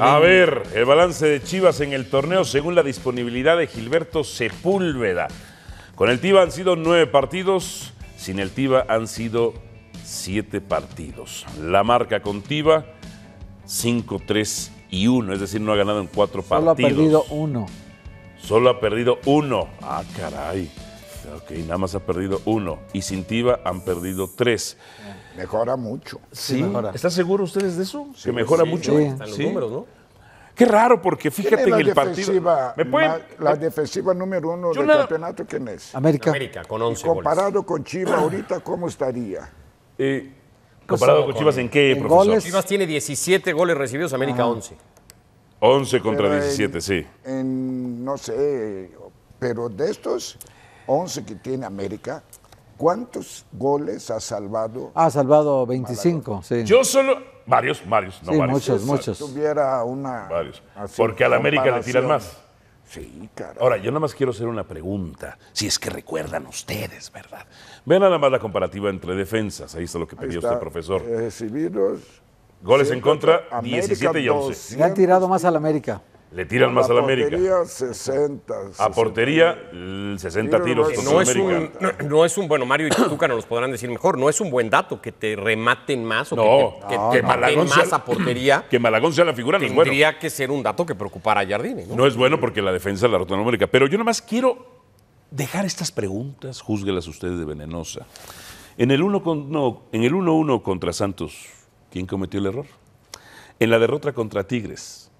a ver, el balance de Chivas en el torneo según la disponibilidad de Gilberto Sepúlveda. Con el TIBA han sido nueve partidos, sin el tiva han sido siete partidos. La marca con TIBA, 5-3 y 1, es decir, no ha ganado en cuatro partidos. Solo ha perdido uno. Solo ha perdido uno. Ah, caray. Ok, nada más ha perdido uno. Y sin tiva han perdido tres. Mejora mucho. Sí, mejora. ¿Están seguros ustedes de eso? que mejora mucho. Están los números, ¿no? Qué raro, porque fíjate en el partido. ¿Me pueden? la defensiva número uno del campeonato, ¿quién es? América. América, con 11 Comparado con Chivas, ahorita, ¿cómo estaría? Eh, pues comparado con, Chivas, ¿en qué, en Chivas tiene 17 goles recibidos, América 11. Ah. 11 contra 17, sí. no sé, pero de estos 11 que tiene América, ¿Cuántos goles ha salvado? Ha salvado 25, sí. Yo solo. Varios, varios, no varios. Muchos, muchos. tuviera una. Varios. Porque a la América le tiran más. Sí, Ahora, yo nada más quiero hacer una pregunta, si es que recuerdan ustedes, ¿verdad? Vean nada más la comparativa entre defensas, ahí está lo que pidió usted, profesor. Recibidos. Eh, goles en contra, 17 y 11. Le han tirado más a la América. Le tiran más a la América. Portería, 60, A portería, 60 tiros. no, es un, bueno, Mario y Tuca nos los podrán decir mejor, no es un buen dato que te rematen más o que te, que más a portería. Que Malagón sea la figura no bueno. Tendría que ser un dato que preocupara a Jardine. ¿no? es bueno porque la defensa la rota América. Pero yo nada más quiero dejar estas preguntas, júzguelas ustedes de venenosa. En el 1-1 contra Santos, ¿quién cometió el error? En la derrota contra Tigres,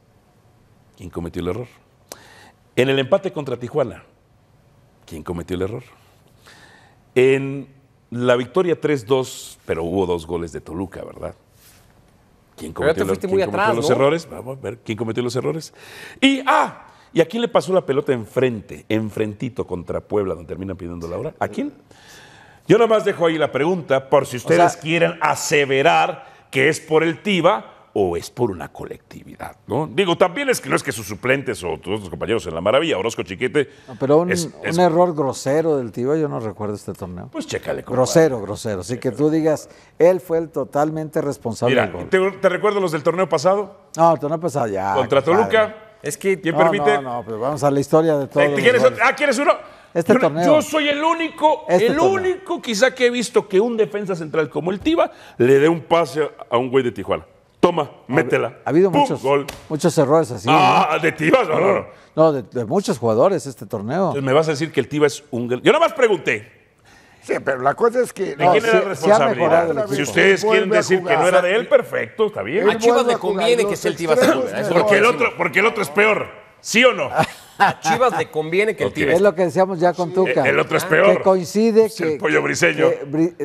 ¿Quién cometió el error? En el empate contra Tijuana, ¿quién cometió el error? En la victoria 3-2, pero hubo dos goles de Toluca, ¿verdad? ¿Quién cometió, los errores? Vamos a ver quién cometió los errores. Y ah, ¿y a quién le pasó la pelota enfrente, enfrentito contra Puebla, donde terminan pidiendo la hora? ¿A quién? Yo nada más dejo ahí la pregunta por si ustedes quieren aseverar que es por el TIBA o es por una colectividad, ¿no? Digo, también es que no es que sus suplentes o todos los compañeros en la maravilla, Orozco Chiquete. pero un, es, error grosero del tío, yo no recuerdo este torneo. Pues chécale. Grosero, grosero. Así que tú digas, él fue el totalmente responsable. Mira, ¿te, recuerdo los del torneo pasado? No, el torneo pasado ya. Contra Toluca. Es que. ¿Quién no, permite? No, no, pero vamos a la historia de todo. Eh, ah, ¿quieres uno? Este yo, torneo. yo, soy el único, este el único quizá que he visto que un defensa central como el Tiva le dé un pase a un güey de Tijuana. Toma, métela. Ha habido muchos, muchos errores así. Ah, de Tivas, no, no. no de, de, muchos jugadores este torneo. Entonces me vas a decir que el Tiva es un. Yo nada más pregunté. Sí, pero la cosa es que. ¿De quién era Si ustedes quieren decir que no era de él, perfecto, está bien. A Chivas le conviene que sea el Tiva ¿eh? porque el otro, Porque el otro es peor. ¿Sí o no? A Chivas le conviene que el Tiva. Es lo que decíamos ya con Tuca. El, otro es peor. Que coincide es que. El pollo briseño.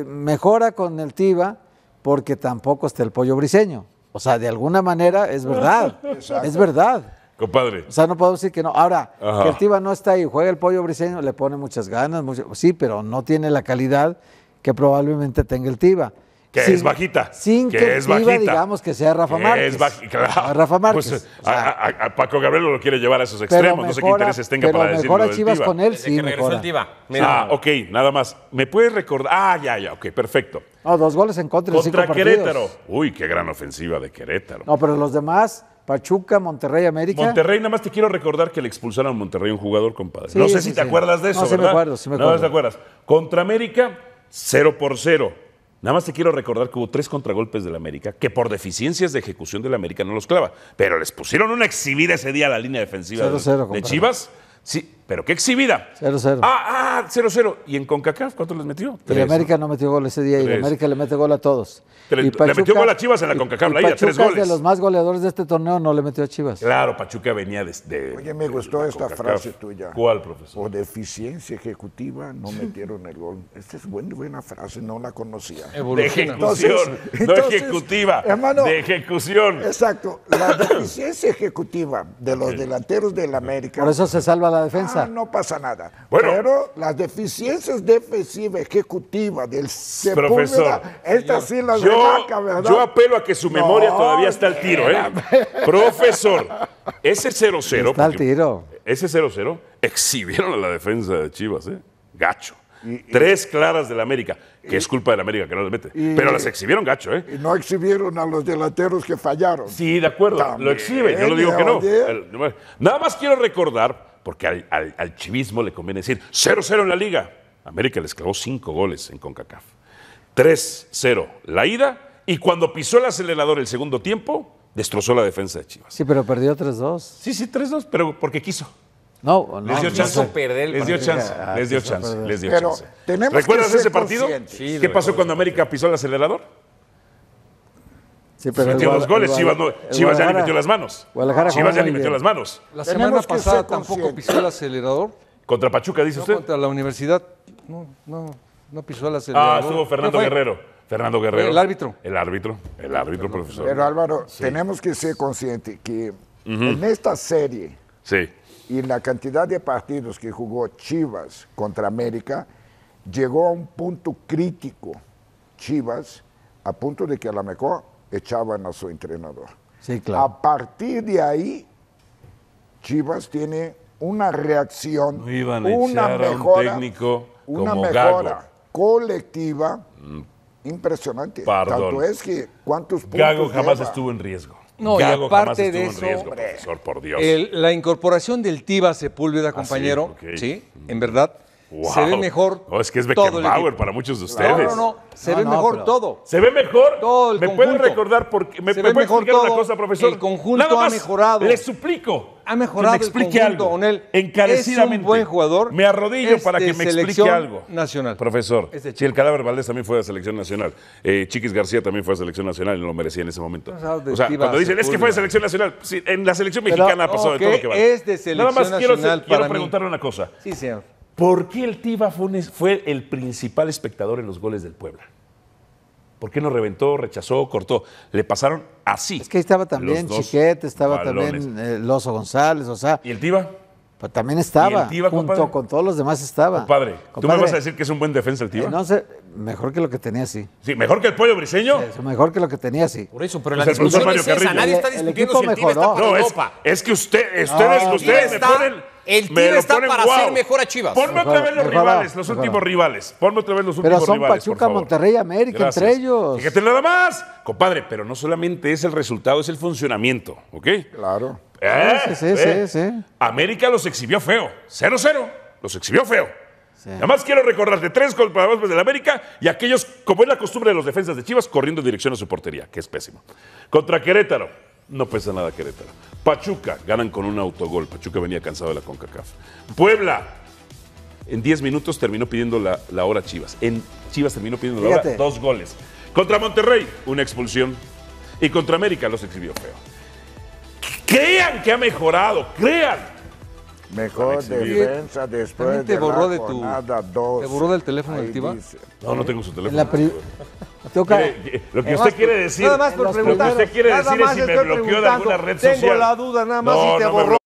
mejora con el Tiva porque tampoco está el pollo briseño. O sea, de alguna manera es verdad. Es verdad. Compadre. O sea, no puedo decir que no. Ahora, que el Tiva no está ahí, juega el pollo briseño, le pone muchas ganas, sí, pero no tiene la calidad que probablemente tenga el Tiba. Que es bajita. Sin que, el es Tiba, digamos que sea Rafa Márquez. Es claro. Rafa Márquez. Pues, a, Paco Gabriel lo quiere llevar a esos extremos. no sé qué intereses tenga pero para decirlo. Mejor a Chivas con él, sí. Que El Tiba. Ah, ok, nada más. ¿Me puedes recordar? Ah, ya, ya, ok, perfecto. No, dos goles en contra. Contra Querétaro. Uy, qué gran ofensiva de Querétaro. No, pero los demás, Pachuca, Monterrey, América. Monterrey, nada más te quiero recordar que le expulsaron a Monterrey un jugador, compadre. no sé si te acuerdas de eso. No, sí me acuerdo, sí me acuerdo. Nada más te acuerdas. Contra América, cero por cero. Nada más te quiero recordar que hubo tres contragolpes del América que por deficiencias de ejecución del América no los clava. Pero les pusieron una exhibida ese día a la línea defensiva de Chivas. Sí, pero qué exhibida. 0-0. Ah, ah, 0-0. ¿Y en CONCACAF cuánto les metió? Y América no metió gol ese día y América le mete gol a todos. le metió gol a Chivas en la CONCACAF, y, la tres goles. de los más goleadores de este torneo no le metió a Chivas. Claro, Pachuca venía desde... Oye, me gustó esta frase tuya. ¿Cuál, profesor? Por deficiencia ejecutiva no metieron el gol. Esta es buena, frase, no la conocía. De ejecución, no ejecutiva, hermano, de ejecución. Exacto, la deficiencia ejecutiva de los delanteros del América... Por eso se salva la defensa. No pasa nada. Bueno, pero las deficiencias defensivas ejecutivas del Sepúlveda, estas sí las yo, ¿verdad? Yo apelo a que su memoria todavía está al tiro, ¿eh? profesor, ese 0-0. Está al tiro. Ese 0-0 exhibieron a la defensa de Chivas, ¿eh? Gacho. Tres claras de la América, que es culpa de la América que no le mete. pero las exhibieron gacho, ¿eh? Y no exhibieron a los delanteros que fallaron. Sí, de acuerdo, lo exhiben, yo no digo que ¿eh? no. Nada más quiero recordar porque al, chivismo le conviene decir 0-0 en la liga. América les clavó cinco goles en CONCACAF. 3-0 la ida y cuando pisó el acelerador el segundo tiempo, destrozó la defensa de Chivas. Sí, pero perdió 3-2. Sí, sí, 3-2, pero porque quiso. No, no. Les dio chance. Perder les dio chance. Les dio chance. Les dio chance. ¿Recuerdas ese partido? ¿Qué pasó cuando América pisó el acelerador? Sí, metió dos goles, Chivas, ya ni metió las manos. Chivas ya le metió las manos. La semana pasada tampoco pisó el acelerador. ¿Contra Pachuca, dice no, usted? Contra la universidad. No, pisó el ah, acelerador. Ah, estuvo Fernando Guerrero. Fernando Guerrero. El árbitro. El árbitro, el árbitro, profesor. Pero Álvaro, tenemos que ser conscientes que en esta serie sí. y en la cantidad de partidos que jugó Chivas contra América, llegó a un punto crítico Chivas, a punto de que a lo mejor echaban a su entrenador. Sí, claro. A partir de ahí, Chivas tiene una reacción, una mejora, colectiva impresionante. Tanto es que cuántos puntos Gago jamás estuvo en riesgo. No, y aparte de eso, riesgo, por Dios. la incorporación del Tiva Sepúlveda, ah, compañero, sí, en verdad, se ve mejor. No, es que es Power para muchos de ustedes. No, no, no. Se ve mejor todo. ¿Se ve mejor? Todo el ¿Me pueden recordar por ¿Me, explicar una cosa, profesor? El conjunto Nada más, ha mejorado. Le suplico. Ha mejorado que me explique algo. Encarecidamente. Es un buen jugador. Me arrodillo para que me explique algo. nacional. Profesor, si el cadáver Valdés también fue de selección nacional, eh, Chiquis García también fue de selección nacional y no lo merecía en ese momento. O sea, cuando dicen, es que fue de selección nacional, en la selección mexicana ha pasado de todo lo que va. Es de selección nacional Nada más quiero preguntarle una cosa. Sí, señor. ¿Por qué el Tiva fue el principal espectador en los goles del Puebla? ¿Por qué no reventó, rechazó, cortó? Le pasaron así. Es que ahí estaba también Chiquete, estaba también Loso eh, González, o sea. ¿Y el Tiva? Pues también estaba. junto con todos los demás estaba. Padre. ¿tú me vas a decir que es un buen defensa el Tiva? Eh, no sé, mejor que lo que tenía, sí. Sí, mejor que el pollo briseño. mejor que lo que tenía, sí. Por eso, pero pues la discusión es esa, nadie está discutiendo si el está no, Europa. Es, es que usted, ustedes, ustedes me ponen el tiro está para hacer mejor a Chivas. Ponme otra vez los rivales, los últimos rivales. Ponme otra vez los últimos rivales. Pero son Pachuca, Monterrey, América, entre ellos. Fíjate nada más, compadre, pero no solamente es el resultado, es el funcionamiento, ¿ok? Claro. ¿Eh? sí, ¿Eh? sí, sí, América los exhibió feo. 0-0. Los exhibió feo. Además quiero recordarte tres golpes del América y aquellos, como es la costumbre de los defensas de Chivas, corriendo en dirección a su portería, que es pésimo. Contra Querétaro, no pesa nada Querétaro. Pachuca, ganan con un autogol. Pachuca venía cansado de la CONCACAF. Puebla, en 10 minutos terminó pidiendo la, hora Chivas. En Chivas terminó pidiendo la hora dos goles. Contra Monterrey, una expulsión. Y contra América los exhibió feo. Crean que ha mejorado, crean. Mejor defensa después te de borró de tu ¿Te borró del teléfono del Tiva? No, no tengo su teléfono. la Toca- lo que usted quiere decir, Nada más por lo que preguntar. usted quiere decir es si me bloqueó de alguna red Tengo la duda nada más No, si te no borró